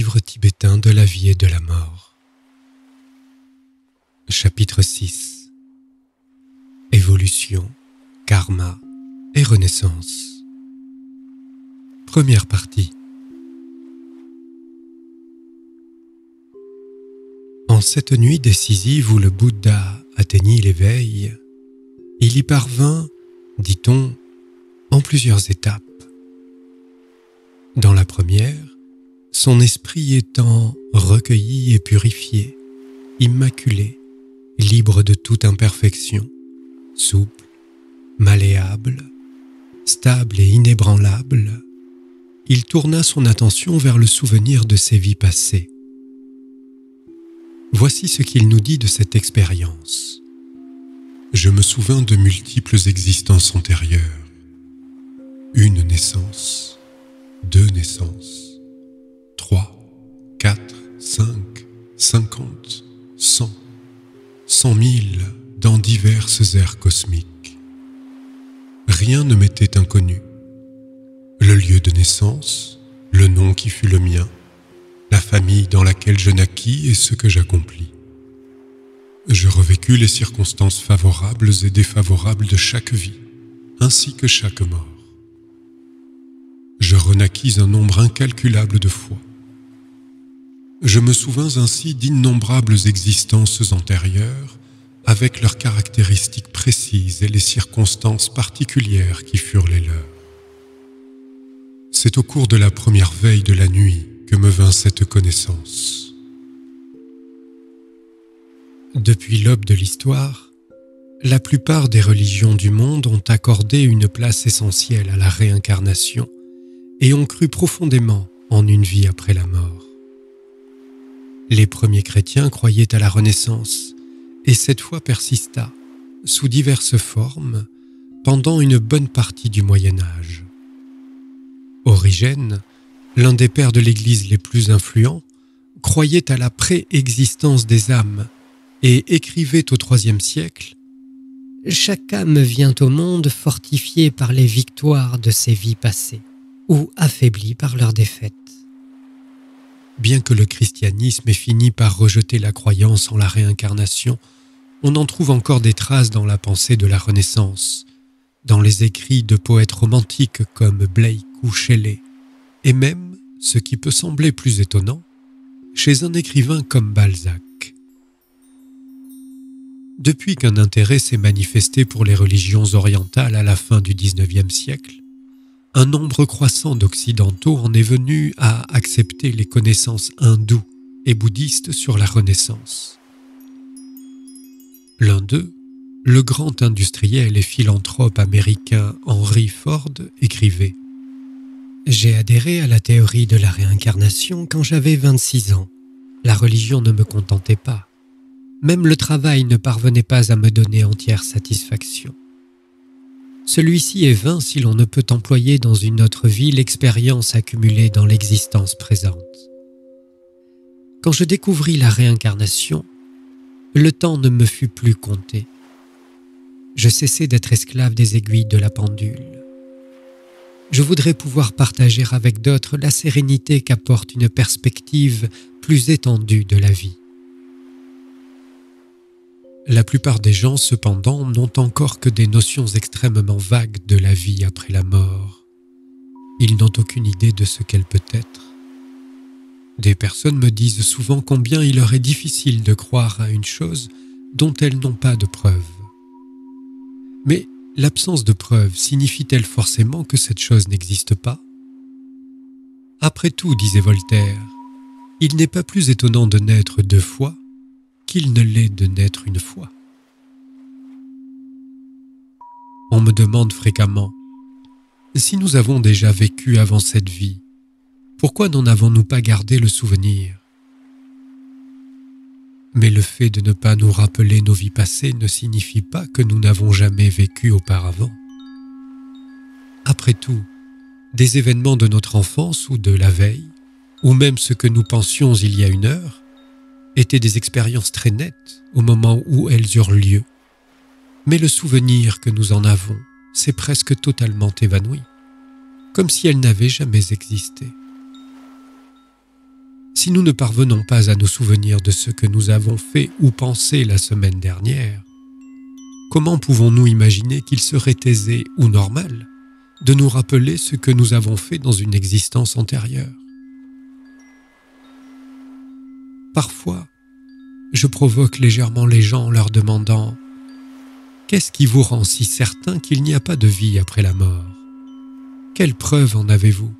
livre tibétain de la vie et de la mort. Chapitre 6 Évolution, karma et renaissance. Première partie. En cette nuit décisive où le Bouddha atteignit l'éveil, il y parvint, dit-on, en plusieurs étapes. Dans la première, son esprit étant recueilli et purifié, immaculé, libre de toute imperfection, souple, malléable, stable et inébranlable, il tourna son attention vers le souvenir de ses vies passées. Voici ce qu'il nous dit de cette expérience. Je me souvins de multiples existences antérieures. Une naissance, deux naissances, 4, 5, 50, 100, cent mille, dans diverses aires cosmiques. Rien ne m'était inconnu. Le lieu de naissance, le nom qui fut le mien, la famille dans laquelle je naquis et ce que j'accomplis. Je revécus les circonstances favorables et défavorables de chaque vie, ainsi que chaque mort. Je renaquis un nombre incalculable de fois. Je me souvins ainsi d'innombrables existences antérieures, avec leurs caractéristiques précises et les circonstances particulières qui furent les leurs. C'est au cours de la première veille de la nuit que me vint cette connaissance. Depuis l'aube de l'histoire, la plupart des religions du monde ont accordé une place essentielle à la réincarnation et ont cru profondément en une vie après la mort. Les premiers chrétiens croyaient à la Renaissance, et cette foi persista, sous diverses formes, pendant une bonne partie du Moyen Âge. Origène, l'un des pères de l'Église les plus influents, croyait à la préexistence des âmes et écrivait au IIIe siècle Chaque âme vient au monde fortifiée par les victoires de ses vies passées ou affaiblie par leurs défaites. Bien que le christianisme ait fini par rejeter la croyance en la réincarnation, on en trouve encore des traces dans la pensée de la Renaissance, dans les écrits de poètes romantiques comme Blake ou Shelley, et même, ce qui peut sembler plus étonnant, chez un écrivain comme Balzac. Depuis qu'un intérêt s'est manifesté pour les religions orientales à la fin du XIXe siècle, un nombre croissant d'Occidentaux en est venu à accepter les connaissances hindoues et bouddhistes sur la Renaissance. L'un d'eux, le grand industriel et philanthrope américain Henry Ford, écrivait ⁇ J'ai adhéré à la théorie de la réincarnation quand j'avais 26 ans. La religion ne me contentait pas. Même le travail ne parvenait pas à me donner entière satisfaction. Celui-ci est vain si l'on ne peut employer dans une autre vie l'expérience accumulée dans l'existence présente. Quand je découvris la réincarnation, le temps ne me fut plus compté. Je cessai d'être esclave des aiguilles de la pendule. Je voudrais pouvoir partager avec d'autres la sérénité qu'apporte une perspective plus étendue de la vie. La plupart des gens, cependant, n'ont encore que des notions extrêmement vagues de la vie après la mort. Ils n'ont aucune idée de ce qu'elle peut être. Des personnes me disent souvent combien il leur est difficile de croire à une chose dont elles n'ont pas de preuves. Mais l'absence de preuves signifie-t-elle forcément que cette chose n'existe pas Après tout, disait Voltaire, il n'est pas plus étonnant de naître deux fois qu'il ne l'est de naître une fois. On me demande fréquemment, si nous avons déjà vécu avant cette vie, pourquoi n'en avons-nous pas gardé le souvenir Mais le fait de ne pas nous rappeler nos vies passées ne signifie pas que nous n'avons jamais vécu auparavant. Après tout, des événements de notre enfance ou de la veille, ou même ce que nous pensions il y a une heure, étaient des expériences très nettes au moment où elles eurent lieu. Mais le souvenir que nous en avons s'est presque totalement évanoui, comme si elles n'avaient jamais existé. Si nous ne parvenons pas à nous souvenir de ce que nous avons fait ou pensé la semaine dernière, comment pouvons-nous imaginer qu'il serait aisé ou normal de nous rappeler ce que nous avons fait dans une existence antérieure Parfois, je provoque légèrement les gens en leur demandant ⁇ Qu'est-ce qui vous rend si certain qu'il n'y a pas de vie après la mort Quelle preuve en avez-vous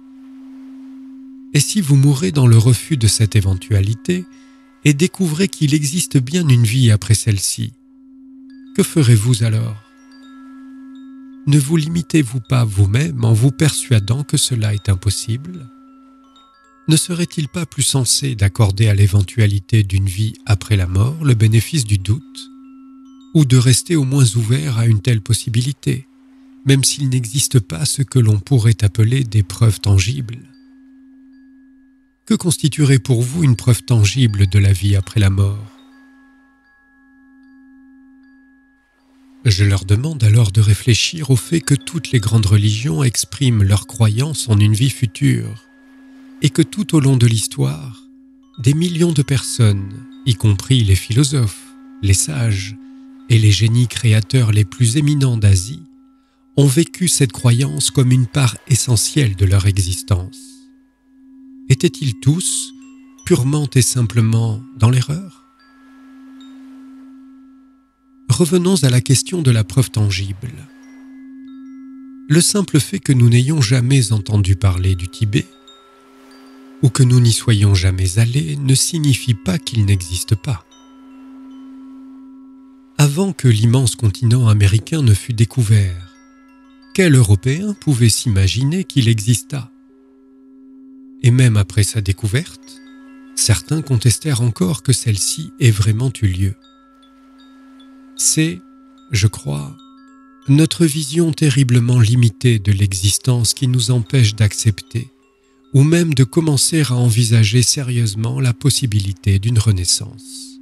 Et si vous mourrez dans le refus de cette éventualité et découvrez qu'il existe bien une vie après celle-ci, que ferez-vous alors Ne vous limitez-vous pas vous-même en vous persuadant que cela est impossible ?⁇ ne serait-il pas plus sensé d'accorder à l'éventualité d'une vie après la mort le bénéfice du doute, ou de rester au moins ouvert à une telle possibilité, même s'il n'existe pas ce que l'on pourrait appeler des preuves tangibles Que constituerait pour vous une preuve tangible de la vie après la mort Je leur demande alors de réfléchir au fait que toutes les grandes religions expriment leur croyance en une vie future et que tout au long de l'histoire, des millions de personnes, y compris les philosophes, les sages et les génies créateurs les plus éminents d'Asie, ont vécu cette croyance comme une part essentielle de leur existence. Étaient-ils tous purement et simplement dans l'erreur Revenons à la question de la preuve tangible. Le simple fait que nous n'ayons jamais entendu parler du Tibet ou que nous n'y soyons jamais allés ne signifie pas qu'il n'existe pas. Avant que l'immense continent américain ne fût découvert, quel Européen pouvait s'imaginer qu'il existât Et même après sa découverte, certains contestèrent encore que celle-ci ait vraiment eu lieu. C'est, je crois, notre vision terriblement limitée de l'existence qui nous empêche d'accepter ou même de commencer à envisager sérieusement la possibilité d'une renaissance.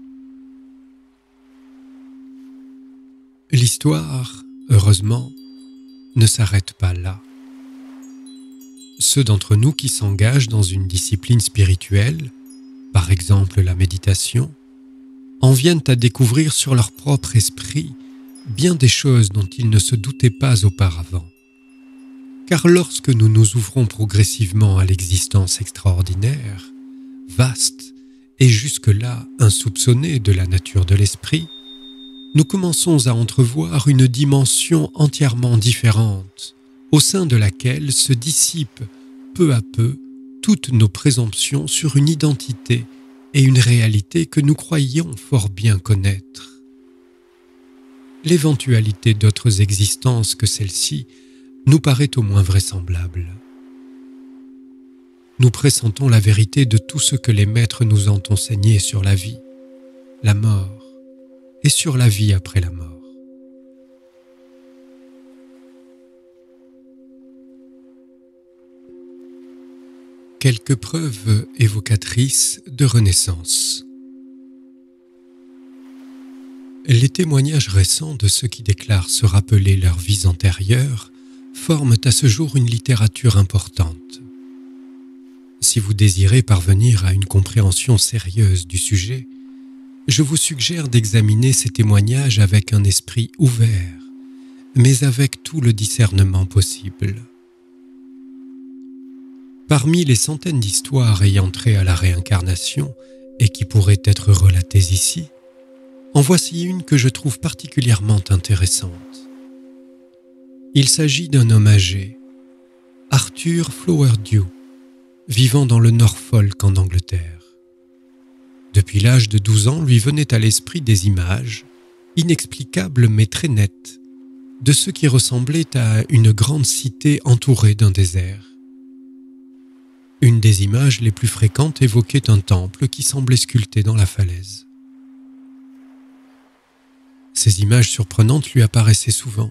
L'histoire, heureusement, ne s'arrête pas là. Ceux d'entre nous qui s'engagent dans une discipline spirituelle, par exemple la méditation, en viennent à découvrir sur leur propre esprit bien des choses dont ils ne se doutaient pas auparavant. Car lorsque nous nous ouvrons progressivement à l'existence extraordinaire, vaste et jusque-là insoupçonnée de la nature de l'esprit, nous commençons à entrevoir une dimension entièrement différente, au sein de laquelle se dissipent peu à peu toutes nos présomptions sur une identité et une réalité que nous croyions fort bien connaître. L'éventualité d'autres existences que celle-ci nous paraît au moins vraisemblable. Nous pressentons la vérité de tout ce que les maîtres nous ont enseigné sur la vie, la mort et sur la vie après la mort. Quelques preuves évocatrices de Renaissance. Les témoignages récents de ceux qui déclarent se rappeler leurs vies antérieures forment à ce jour une littérature importante. Si vous désirez parvenir à une compréhension sérieuse du sujet, je vous suggère d'examiner ces témoignages avec un esprit ouvert, mais avec tout le discernement possible. Parmi les centaines d'histoires ayant trait à la réincarnation et qui pourraient être relatées ici, en voici une que je trouve particulièrement intéressante. Il s'agit d'un homme âgé, Arthur Flowerdew, vivant dans le Norfolk en Angleterre. Depuis l'âge de 12 ans lui venaient à l'esprit des images, inexplicables mais très nettes, de ce qui ressemblait à une grande cité entourée d'un désert. Une des images les plus fréquentes évoquait un temple qui semblait sculpté dans la falaise. Ces images surprenantes lui apparaissaient souvent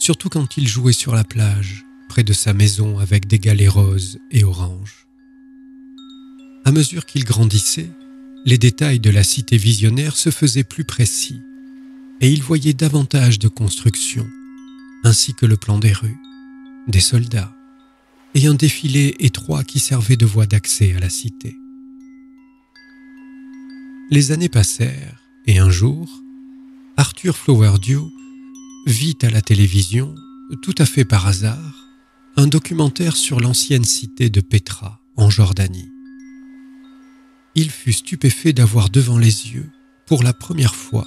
surtout quand il jouait sur la plage, près de sa maison avec des galets roses et oranges. À mesure qu'il grandissait, les détails de la cité visionnaire se faisaient plus précis, et il voyait davantage de constructions, ainsi que le plan des rues, des soldats, et un défilé étroit qui servait de voie d'accès à la cité. Les années passèrent, et un jour, Arthur Flowerdew vit à la télévision, tout à fait par hasard, un documentaire sur l'ancienne cité de Petra, en Jordanie. Il fut stupéfait d'avoir devant les yeux, pour la première fois,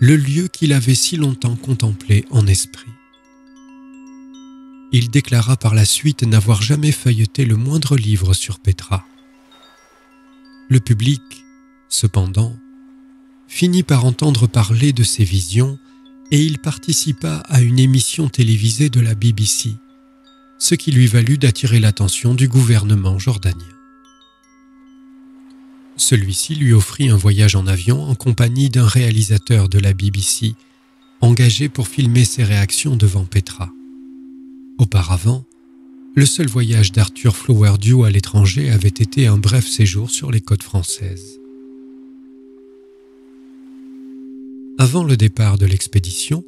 le lieu qu'il avait si longtemps contemplé en esprit. Il déclara par la suite n'avoir jamais feuilleté le moindre livre sur Petra. Le public, cependant, finit par entendre parler de ses visions et il participa à une émission télévisée de la BBC, ce qui lui valut d'attirer l'attention du gouvernement jordanien. Celui-ci lui offrit un voyage en avion en compagnie d'un réalisateur de la BBC, engagé pour filmer ses réactions devant Petra. Auparavant, le seul voyage d'Arthur Flowerdew à l'étranger avait été un bref séjour sur les côtes françaises. Avant le départ de l'expédition,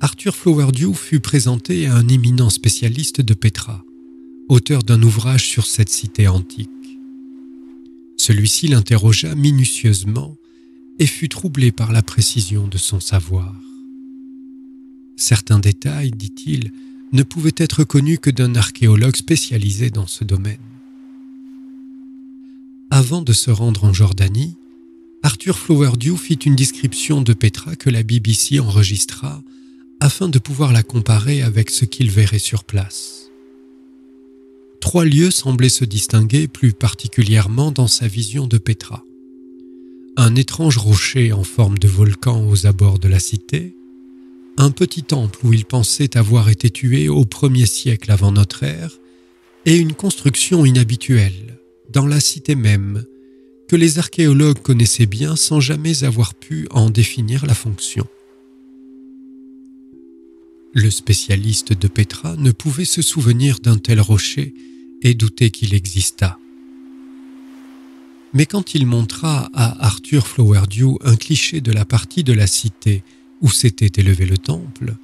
Arthur Flowerdew fut présenté à un éminent spécialiste de Petra, auteur d'un ouvrage sur cette cité antique. Celui-ci l'interrogea minutieusement et fut troublé par la précision de son savoir. Certains détails, dit-il, ne pouvaient être connus que d'un archéologue spécialisé dans ce domaine. Avant de se rendre en Jordanie, Arthur Flowerdew fit une description de Petra que la BBC enregistra afin de pouvoir la comparer avec ce qu'il verrait sur place. Trois lieux semblaient se distinguer plus particulièrement dans sa vision de Petra. Un étrange rocher en forme de volcan aux abords de la cité, un petit temple où il pensait avoir été tué au premier siècle avant notre ère, et une construction inhabituelle, dans la cité même, que les archéologues connaissaient bien sans jamais avoir pu en définir la fonction. Le spécialiste de Petra ne pouvait se souvenir d'un tel rocher et douter qu'il existât. Mais quand il montra à Arthur Flowerdew un cliché de la partie de la cité où s'était élevé le temple,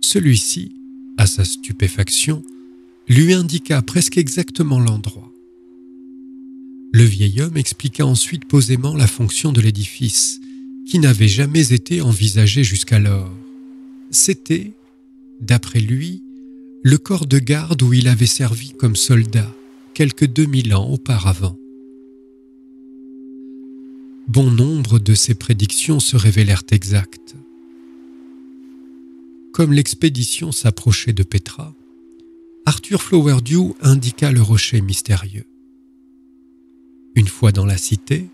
celui-ci, à sa stupéfaction, lui indiqua presque exactement l'endroit. Le vieil homme expliqua ensuite posément la fonction de l'édifice, qui n'avait jamais été envisagée jusqu'alors. C'était, d'après lui, le corps de garde où il avait servi comme soldat, quelques 2000 ans auparavant. Bon nombre de ses prédictions se révélèrent exactes. Comme l'expédition s'approchait de Petra, Arthur Flowerdew indiqua le rocher mystérieux. Une fois dans la cité,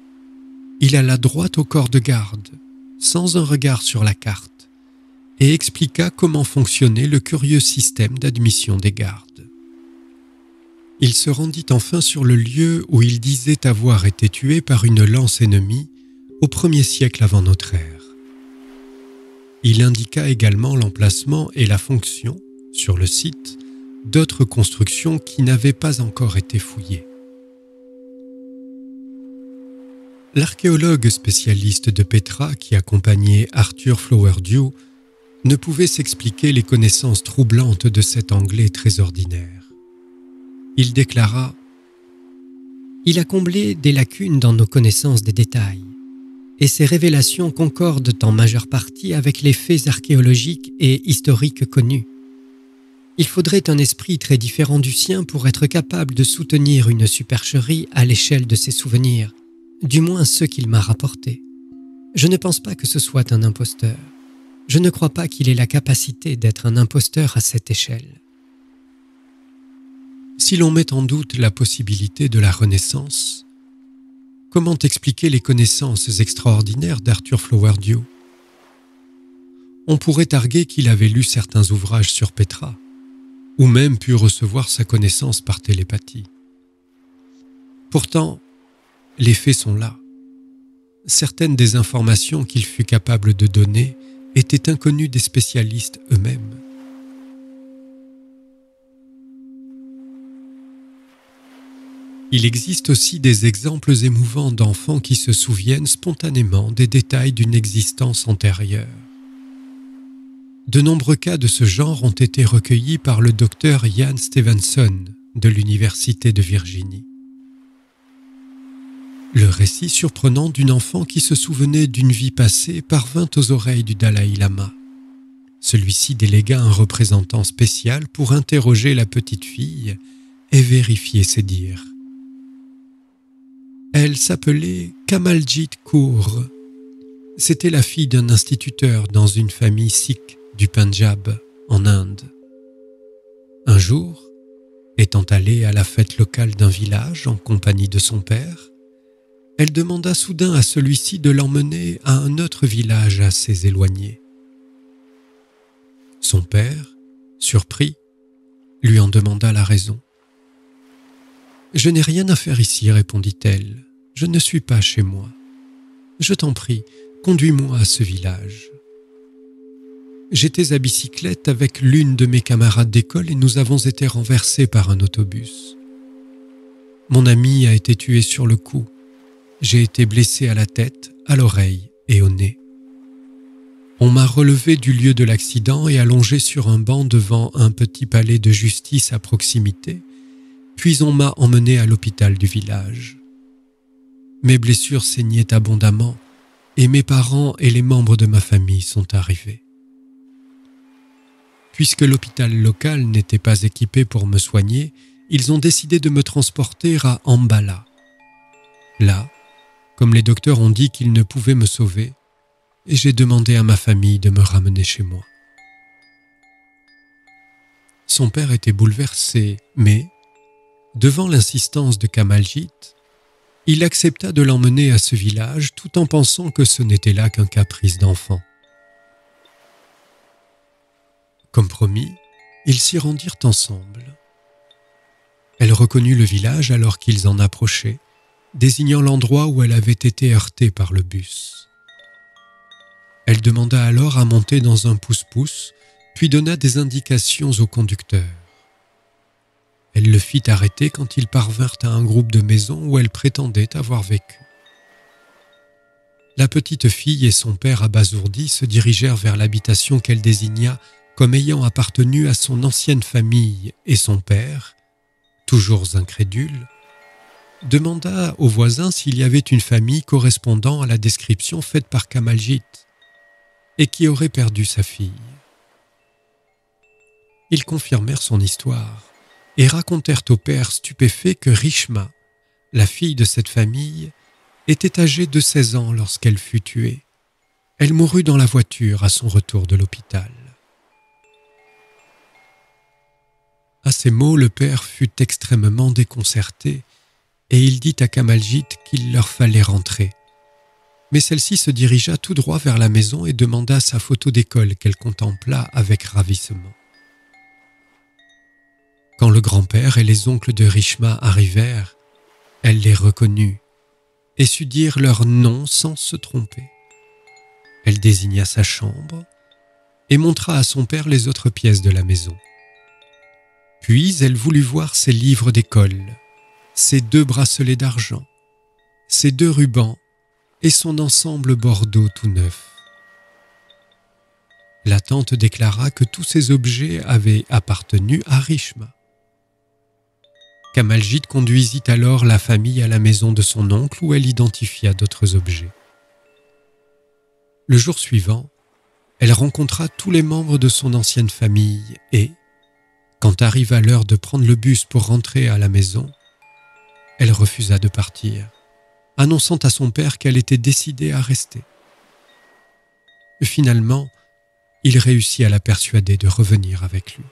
il alla droit au corps de garde, sans un regard sur la carte, et expliqua comment fonctionnait le curieux système d'admission des gardes. Il se rendit enfin sur le lieu où il disait avoir été tué par une lance ennemie au premier siècle avant notre ère. Il indiqua également l'emplacement et la fonction, sur le site, d'autres constructions qui n'avaient pas encore été fouillées. L'archéologue spécialiste de Petra qui accompagnait Arthur Flowerdew ne pouvait s'expliquer les connaissances troublantes de cet Anglais très ordinaire. Il déclara Il a comblé des lacunes dans nos connaissances des détails, et ses révélations concordent en majeure partie avec les faits archéologiques et historiques connus. Il faudrait un esprit très différent du sien pour être capable de soutenir une supercherie à l'échelle de ses souvenirs du moins ce qu'il m'a rapporté. Je ne pense pas que ce soit un imposteur. Je ne crois pas qu'il ait la capacité d'être un imposteur à cette échelle. Si l'on met en doute la possibilité de la Renaissance, comment expliquer les connaissances extraordinaires d'Arthur Flowerdio On pourrait targuer qu'il avait lu certains ouvrages sur Petra, ou même pu recevoir sa connaissance par télépathie. Pourtant, les faits sont là. Certaines des informations qu'il fut capable de donner étaient inconnues des spécialistes eux-mêmes. Il existe aussi des exemples émouvants d'enfants qui se souviennent spontanément des détails d'une existence antérieure. De nombreux cas de ce genre ont été recueillis par le docteur Ian Stevenson de l'Université de Virginie. Le récit surprenant d'une enfant qui se souvenait d'une vie passée parvint aux oreilles du Dalai Lama. Celui-ci délégua un représentant spécial pour interroger la petite fille et vérifier ses dires. Elle s'appelait Kamaljit Kaur. C'était la fille d'un instituteur dans une famille sikh du Punjab, en Inde. Un jour, étant allée à la fête locale d'un village en compagnie de son père, elle demanda soudain à celui-ci de l'emmener à un autre village assez éloigné. Son père, surpris, lui en demanda la raison. Je n'ai rien à faire ici, répondit-elle. Je ne suis pas chez moi. Je t'en prie, conduis-moi à ce village. J'étais à bicyclette avec l'une de mes camarades d'école et nous avons été renversés par un autobus. Mon ami a été tué sur le coup j'ai été blessé à la tête, à l'oreille et au nez. On m'a relevé du lieu de l'accident et allongé sur un banc devant un petit palais de justice à proximité, puis on m'a emmené à l'hôpital du village. Mes blessures saignaient abondamment et mes parents et les membres de ma famille sont arrivés. Puisque l'hôpital local n'était pas équipé pour me soigner, ils ont décidé de me transporter à Ambala. Là, comme les docteurs ont dit qu'ils ne pouvaient me sauver, et j'ai demandé à ma famille de me ramener chez moi. Son père était bouleversé, mais, devant l'insistance de Kamaljit, il accepta de l'emmener à ce village tout en pensant que ce n'était là qu'un caprice d'enfant. Comme promis, ils s'y rendirent ensemble. Elle reconnut le village alors qu'ils en approchaient, désignant l'endroit où elle avait été heurtée par le bus. Elle demanda alors à monter dans un pouce pousse puis donna des indications au conducteur. Elle le fit arrêter quand ils parvinrent à un groupe de maisons où elle prétendait avoir vécu. La petite fille et son père abasourdis se dirigèrent vers l'habitation qu'elle désigna comme ayant appartenu à son ancienne famille et son père, toujours incrédule, demanda aux voisins s'il y avait une famille correspondant à la description faite par Kamaljit et qui aurait perdu sa fille. Ils confirmèrent son histoire et racontèrent au père stupéfait que Rishma, la fille de cette famille, était âgée de 16 ans lorsqu'elle fut tuée. Elle mourut dans la voiture à son retour de l'hôpital. À ces mots, le père fut extrêmement déconcerté et il dit à Kamaljit qu'il leur fallait rentrer. Mais celle-ci se dirigea tout droit vers la maison et demanda sa photo d'école qu'elle contempla avec ravissement. Quand le grand-père et les oncles de Rishma arrivèrent, elle les reconnut et sut dire leur nom sans se tromper. Elle désigna sa chambre et montra à son père les autres pièces de la maison. Puis elle voulut voir ses livres d'école ses deux bracelets d'argent, ses deux rubans et son ensemble bordeaux tout neuf. La tante déclara que tous ces objets avaient appartenu à Rishma. Kamaljit conduisit alors la famille à la maison de son oncle où elle identifia d'autres objets. Le jour suivant, elle rencontra tous les membres de son ancienne famille et, quand arriva l'heure de prendre le bus pour rentrer à la maison, elle refusa de partir, annonçant à son père qu'elle était décidée à rester. Finalement, il réussit à la persuader de revenir avec lui.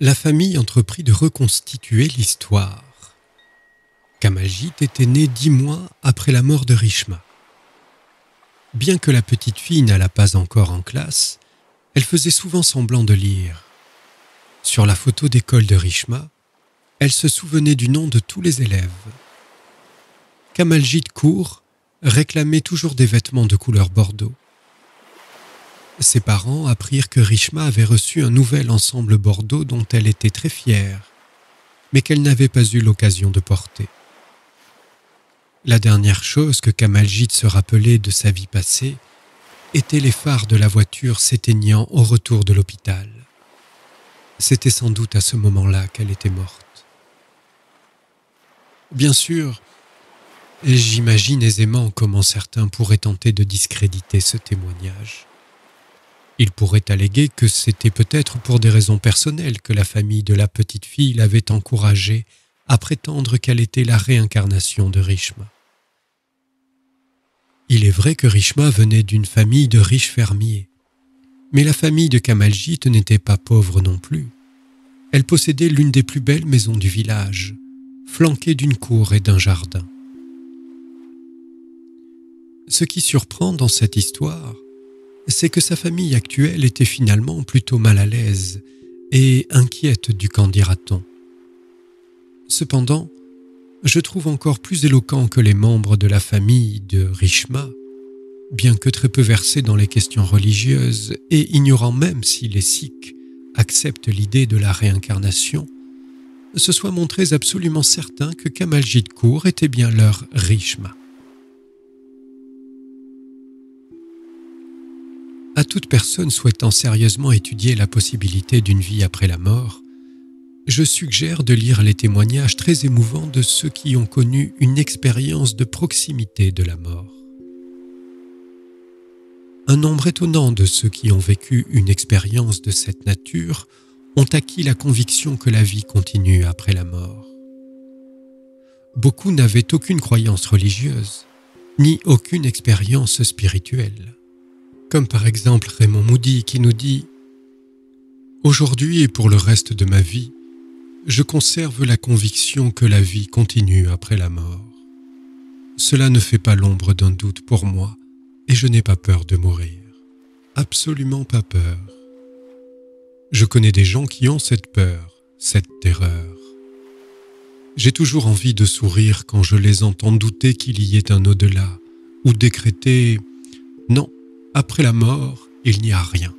La famille entreprit de reconstituer l'histoire. Kamajit était née dix mois après la mort de Rishma. Bien que la petite fille n'alla pas encore en classe, elle faisait souvent semblant de lire. Sur la photo d'école de Rishma, elle se souvenait du nom de tous les élèves. Kamaljit Kour réclamait toujours des vêtements de couleur bordeaux. Ses parents apprirent que Rishma avait reçu un nouvel ensemble bordeaux dont elle était très fière, mais qu'elle n'avait pas eu l'occasion de porter. La dernière chose que Kamaljit se rappelait de sa vie passée était les phares de la voiture s'éteignant au retour de l'hôpital. C'était sans doute à ce moment-là qu'elle était morte. Bien sûr, j'imagine aisément comment certains pourraient tenter de discréditer ce témoignage. Ils pourraient alléguer que c'était peut-être pour des raisons personnelles que la famille de la petite fille l'avait encouragée à prétendre qu'elle était la réincarnation de Rishma. Il est vrai que Rishma venait d'une famille de riches fermiers, mais la famille de Kamaljit n'était pas pauvre non plus. Elle possédait l'une des plus belles maisons du village, Flanqué d'une cour et d'un jardin. Ce qui surprend dans cette histoire, c'est que sa famille actuelle était finalement plutôt mal à l'aise et inquiète du qu'en dira-t-on. Cependant, je trouve encore plus éloquent que les membres de la famille de Rishma, bien que très peu versés dans les questions religieuses et ignorant même si les Sikhs acceptent l'idée de la réincarnation, se soient montrés absolument certains que Kamaljit Kaur était bien leur Rishma. À toute personne souhaitant sérieusement étudier la possibilité d'une vie après la mort, je suggère de lire les témoignages très émouvants de ceux qui ont connu une expérience de proximité de la mort. Un nombre étonnant de ceux qui ont vécu une expérience de cette nature ont acquis la conviction que la vie continue après la mort. Beaucoup n'avaient aucune croyance religieuse, ni aucune expérience spirituelle. Comme par exemple Raymond Moody qui nous dit ⁇ Aujourd'hui et pour le reste de ma vie, je conserve la conviction que la vie continue après la mort. Cela ne fait pas l'ombre d'un doute pour moi, et je n'ai pas peur de mourir. Absolument pas peur. Je connais des gens qui ont cette peur, cette terreur. J'ai toujours envie de sourire quand je les entends douter qu'il y ait un au-delà, ou décréter ⁇ Non, après la mort, il n'y a rien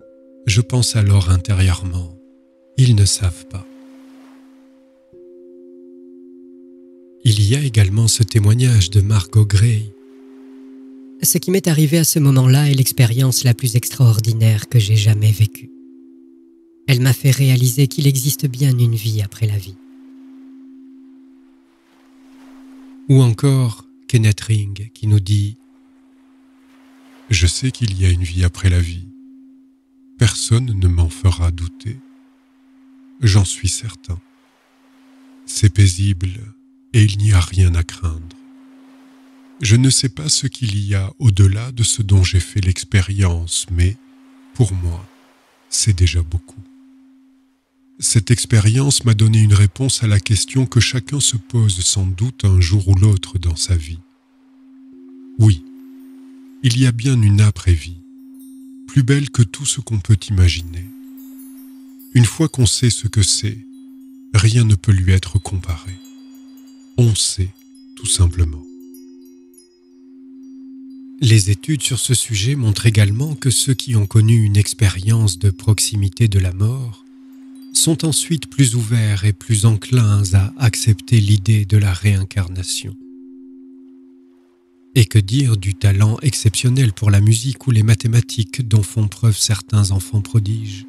⁇ Je pense alors intérieurement ⁇ Ils ne savent pas ⁇ Il y a également ce témoignage de Margot Gray ce qui m'est arrivé à ce moment-là est l'expérience la plus extraordinaire que j'ai jamais vécue. Elle m'a fait réaliser qu'il existe bien une vie après la vie. Ou encore Kenneth Ring qui nous dit ⁇ Je sais qu'il y a une vie après la vie. Personne ne m'en fera douter. J'en suis certain. C'est paisible et il n'y a rien à craindre. Je ne sais pas ce qu'il y a au-delà de ce dont j'ai fait l'expérience, mais pour moi, c'est déjà beaucoup. Cette expérience m'a donné une réponse à la question que chacun se pose sans doute un jour ou l'autre dans sa vie. Oui, il y a bien une après-vie, plus belle que tout ce qu'on peut imaginer. Une fois qu'on sait ce que c'est, rien ne peut lui être comparé. On sait, tout simplement. Les études sur ce sujet montrent également que ceux qui ont connu une expérience de proximité de la mort sont ensuite plus ouverts et plus enclins à accepter l'idée de la réincarnation. Et que dire du talent exceptionnel pour la musique ou les mathématiques dont font preuve certains enfants prodiges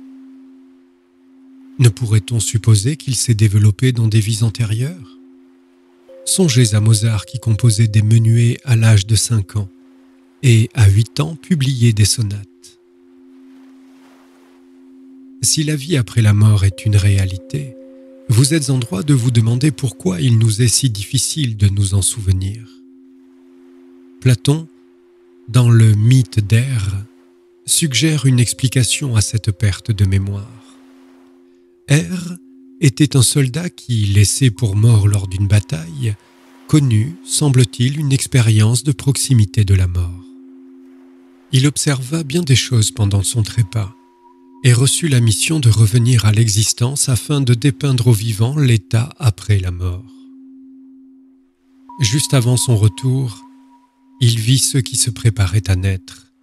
Ne pourrait-on supposer qu'il s'est développé dans des vies antérieures Songez à Mozart qui composait des menuets à l'âge de 5 ans et à huit ans publier des sonates. Si la vie après la mort est une réalité, vous êtes en droit de vous demander pourquoi il nous est si difficile de nous en souvenir. Platon, dans le mythe d'Air, suggère une explication à cette perte de mémoire. Er était un soldat qui, laissé pour mort lors d'une bataille, connut, semble-t-il, une expérience de proximité de la mort il observa bien des choses pendant son trépas et reçut la mission de revenir à l'existence afin de dépeindre aux vivants l'état après la mort. Juste avant son retour, il vit ceux qui se préparaient à naître.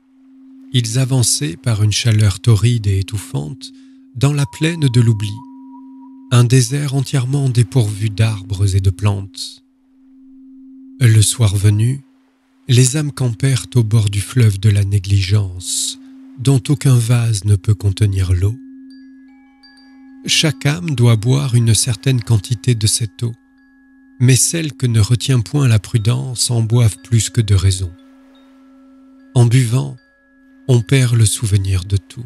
Ils avançaient par une chaleur torride et étouffante dans la plaine de l'oubli, un désert entièrement dépourvu d'arbres et de plantes. Le soir venu, les âmes campèrent au bord du fleuve de la négligence, dont aucun vase ne peut contenir l'eau. Chaque âme doit boire une certaine quantité de cette eau, mais celles que ne retient point la prudence en boivent plus que de raison. En buvant, on perd le souvenir de tout.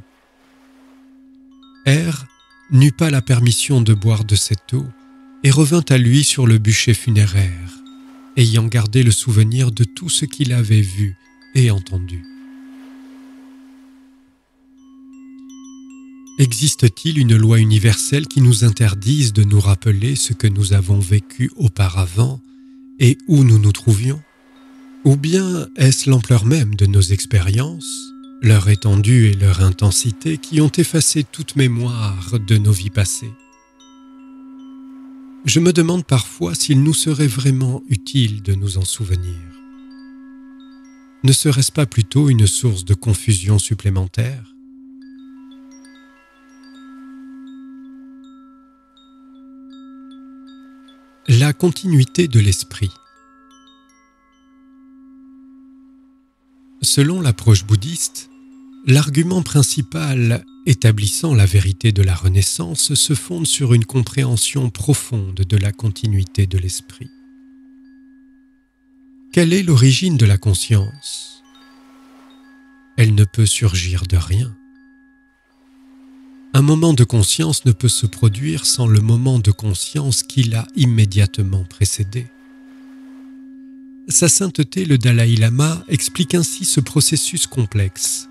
R n'eut pas la permission de boire de cette eau et revint à lui sur le bûcher funéraire ayant gardé le souvenir de tout ce qu'il avait vu et entendu. Existe-t-il une loi universelle qui nous interdise de nous rappeler ce que nous avons vécu auparavant et où nous nous trouvions Ou bien est-ce l'ampleur même de nos expériences, leur étendue et leur intensité qui ont effacé toute mémoire de nos vies passées je me demande parfois s'il nous serait vraiment utile de nous en souvenir. Ne serait-ce pas plutôt une source de confusion supplémentaire La continuité de l'esprit. Selon l'approche bouddhiste, l'argument principal établissant la vérité de la Renaissance se fonde sur une compréhension profonde de la continuité de l'esprit. Quelle est l'origine de la conscience Elle ne peut surgir de rien. Un moment de conscience ne peut se produire sans le moment de conscience qui l'a immédiatement précédé. Sa sainteté, le Dalai Lama, explique ainsi ce processus complexe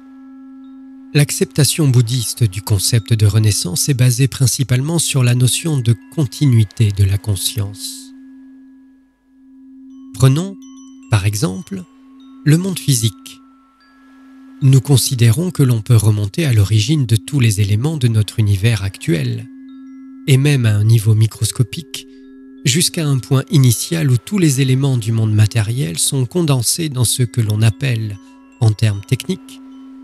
L'acceptation bouddhiste du concept de renaissance est basée principalement sur la notion de continuité de la conscience. Prenons, par exemple, le monde physique. Nous considérons que l'on peut remonter à l'origine de tous les éléments de notre univers actuel, et même à un niveau microscopique, jusqu'à un point initial où tous les éléments du monde matériel sont condensés dans ce que l'on appelle, en termes techniques,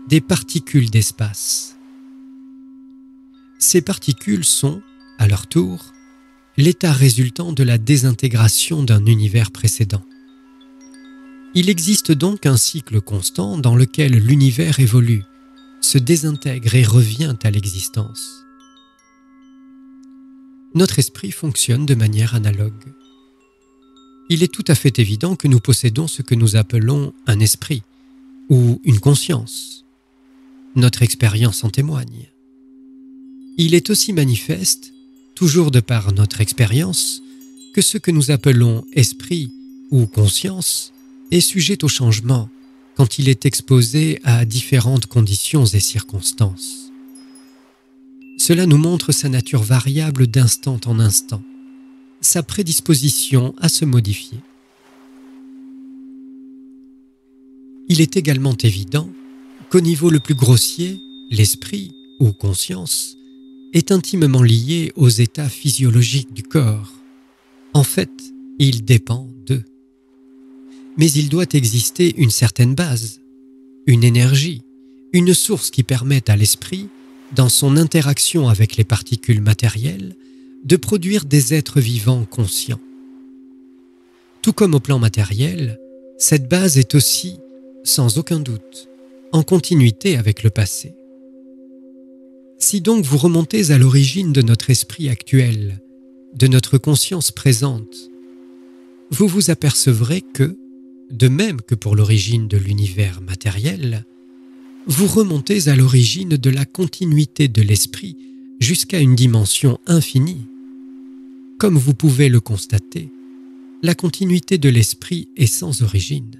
des particules d'espace. Ces particules sont, à leur tour, l'état résultant de la désintégration d'un univers précédent. Il existe donc un cycle constant dans lequel l'univers évolue, se désintègre et revient à l'existence. Notre esprit fonctionne de manière analogue. Il est tout à fait évident que nous possédons ce que nous appelons un esprit ou une conscience notre expérience en témoigne. Il est aussi manifeste, toujours de par notre expérience, que ce que nous appelons esprit ou conscience est sujet au changement quand il est exposé à différentes conditions et circonstances. Cela nous montre sa nature variable d'instant en instant, sa prédisposition à se modifier. Il est également évident qu'au niveau le plus grossier, l'esprit ou conscience est intimement lié aux états physiologiques du corps. En fait, il dépend d'eux. Mais il doit exister une certaine base, une énergie, une source qui permette à l'esprit, dans son interaction avec les particules matérielles, de produire des êtres vivants conscients. Tout comme au plan matériel, cette base est aussi, sans aucun doute, en continuité avec le passé. Si donc vous remontez à l'origine de notre esprit actuel, de notre conscience présente, vous vous apercevrez que, de même que pour l'origine de l'univers matériel, vous remontez à l'origine de la continuité de l'esprit jusqu'à une dimension infinie. Comme vous pouvez le constater, la continuité de l'esprit est sans origine.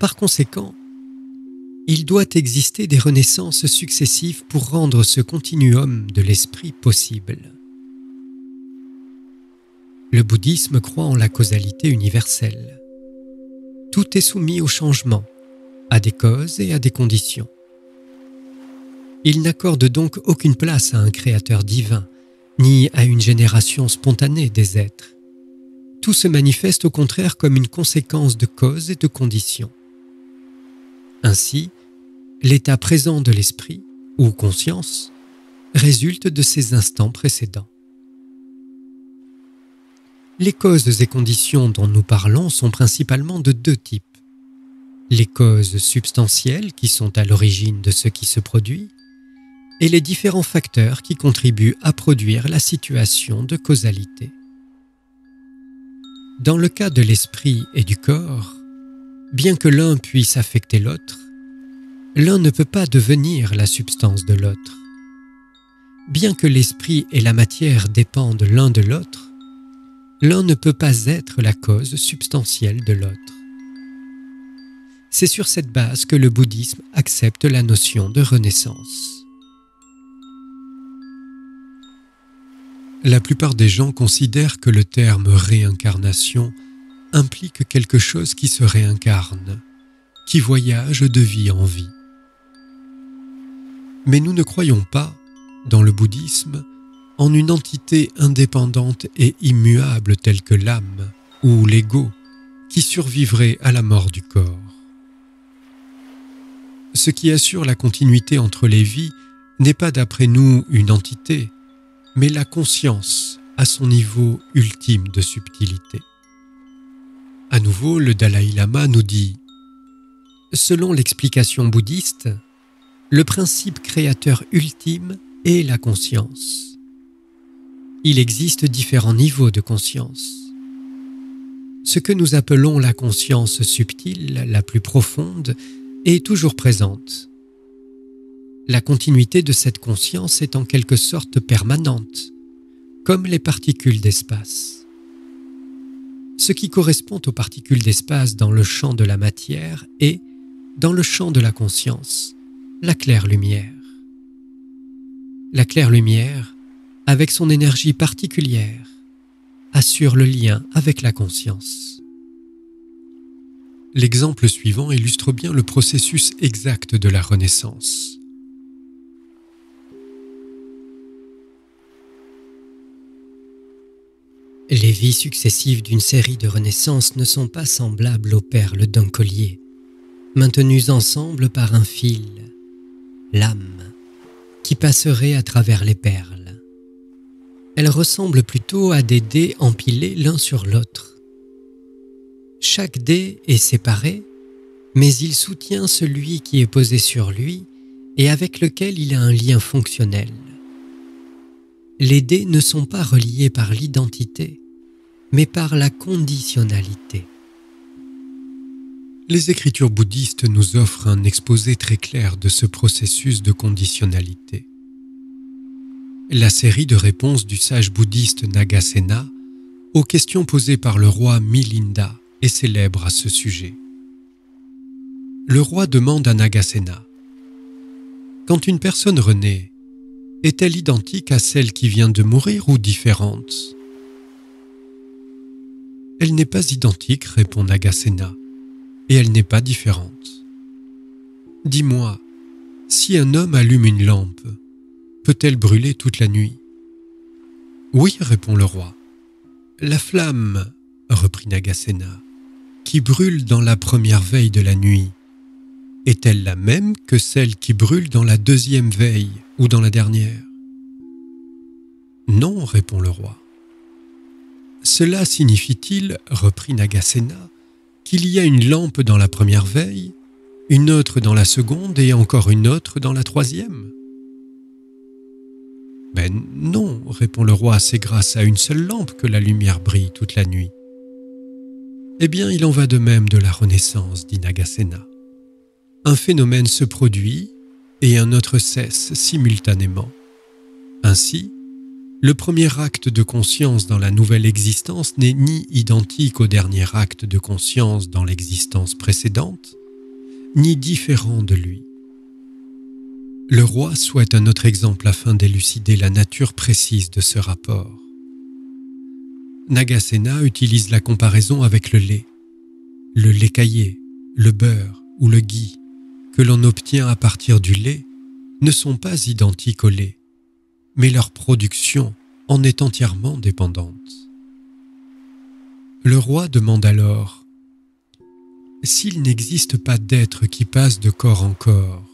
Par conséquent, il doit exister des renaissances successives pour rendre ce continuum de l'esprit possible. Le bouddhisme croit en la causalité universelle. Tout est soumis au changement, à des causes et à des conditions. Il n'accorde donc aucune place à un créateur divin, ni à une génération spontanée des êtres. Tout se manifeste au contraire comme une conséquence de causes et de conditions. Ainsi, l'état présent de l'esprit, ou conscience, résulte de ces instants précédents. Les causes et conditions dont nous parlons sont principalement de deux types. Les causes substantielles qui sont à l'origine de ce qui se produit et les différents facteurs qui contribuent à produire la situation de causalité. Dans le cas de l'esprit et du corps, bien que l'un puisse affecter l'autre, l'un ne peut pas devenir la substance de l'autre. Bien que l'esprit et la matière dépendent l'un de l'autre, l'un ne peut pas être la cause substantielle de l'autre. C'est sur cette base que le bouddhisme accepte la notion de renaissance. La plupart des gens considèrent que le terme réincarnation implique quelque chose qui se réincarne, qui voyage de vie en vie. Mais nous ne croyons pas, dans le bouddhisme, en une entité indépendante et immuable telle que l'âme ou l'ego qui survivrait à la mort du corps. Ce qui assure la continuité entre les vies n'est pas d'après nous une entité, mais la conscience à son niveau ultime de subtilité. À nouveau, le Dalai Lama nous dit Selon l'explication bouddhiste, le principe créateur ultime est la conscience. Il existe différents niveaux de conscience. Ce que nous appelons la conscience subtile, la plus profonde, est toujours présente. La continuité de cette conscience est en quelque sorte permanente, comme les particules d'espace ce qui correspond aux particules d'espace dans le champ de la matière et, dans le champ de la conscience, la claire-lumière. La claire-lumière, avec son énergie particulière, assure le lien avec la conscience. L'exemple suivant illustre bien le processus exact de la Renaissance. Les vies successives d'une série de renaissances ne sont pas semblables aux perles d'un collier, maintenues ensemble par un fil, l'âme, qui passerait à travers les perles. Elles ressemblent plutôt à des dés empilés l'un sur l'autre. Chaque dé est séparé, mais il soutient celui qui est posé sur lui et avec lequel il a un lien fonctionnel. Les dés ne sont pas reliés par l'identité, mais par la conditionnalité. Les écritures bouddhistes nous offrent un exposé très clair de ce processus de conditionnalité. La série de réponses du sage bouddhiste Nagasena aux questions posées par le roi Milinda est célèbre à ce sujet. Le roi demande à Nagasena Quand une personne renaît, est-elle identique à celle qui vient de mourir ou différente elle n'est pas identique, répond Nagasena, et elle n'est pas différente. Dis-moi, si un homme allume une lampe, peut-elle brûler toute la nuit Oui, répond le roi. La flamme, reprit Nagasena, qui brûle dans la première veille de la nuit, est-elle la même que celle qui brûle dans la deuxième veille ou dans la dernière Non, répond le roi. Cela signifie-t-il, reprit Nagasena, qu'il y a une lampe dans la première veille, une autre dans la seconde et encore une autre dans la troisième Ben non, répond le roi, c'est grâce à une seule lampe que la lumière brille toute la nuit. Eh bien, il en va de même de la Renaissance, dit Nagasena. Un phénomène se produit et un autre cesse simultanément. Ainsi, le premier acte de conscience dans la nouvelle existence n'est ni identique au dernier acte de conscience dans l'existence précédente, ni différent de lui. Le roi souhaite un autre exemple afin d'élucider la nature précise de ce rapport. Nagasena utilise la comparaison avec le lait, le lait caillé, le beurre ou le ghee que l'on obtient à partir du lait ne sont pas identiques au lait mais leur production en est entièrement dépendante. Le roi demande alors S'il n'existe pas d'être qui passe de corps en corps,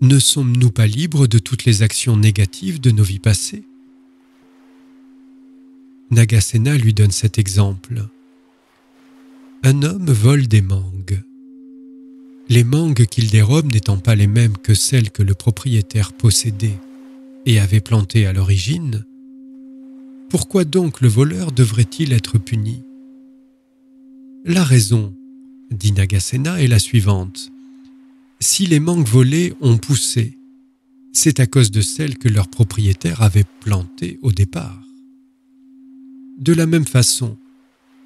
ne sommes-nous pas libres de toutes les actions négatives de nos vies passées Nagasena lui donne cet exemple. Un homme vole des mangues. Les mangues qu'il dérobe n'étant pas les mêmes que celles que le propriétaire possédait, et avait planté à l'origine, pourquoi donc le voleur devrait-il être puni La raison, dit Nagasena, est la suivante. Si les mangues volées ont poussé, c'est à cause de celles que leur propriétaire avait plantées au départ. De la même façon,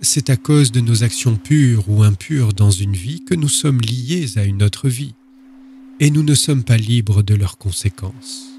c'est à cause de nos actions pures ou impures dans une vie que nous sommes liés à une autre vie, et nous ne sommes pas libres de leurs conséquences.